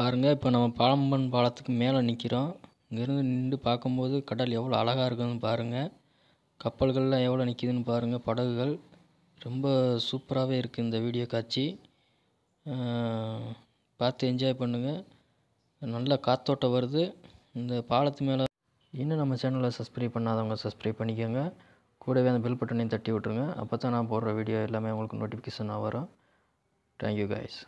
பாருங்கள் இப்போ நம்ம பாலம்பன் பாலத்துக்கு மேலே நிற்கிறோம் இங்கேருந்து நின்று பார்க்கும்போது கடல் எவ்வளோ அழகாக இருக்குதுன்னு பாருங்கள் கப்பல்கள்லாம் எவ்வளோ நிற்கிதுன்னு பாருங்கள் படகுகள் ரொம்ப சூப்பராகவே இருக்குது இந்த வீடியோ காட்சி பார்த்து என்ஜாய் பண்ணுங்கள் நல்ல காற்றோட்டம் வருது இந்த பாலத்து மேலே இன்னும் நம்ம சேனலை சப்ஸ்கிரைப் பண்ணாதவங்க சப்ஸ்கிரைப் பண்ணிக்கோங்க கூடவே அந்த பெல் பட்டனையும் தட்டி விட்டுருங்க அப்போ தான் நான் போடுற வீடியோ எல்லாமே உங்களுக்கு நோட்டிஃபிகேஷனாக வரும் தேங்க்யூ காய்ஸ்